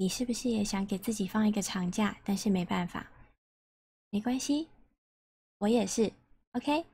你是不是也想给自己放一个长假？但是没办法，没关系，我也是。OK。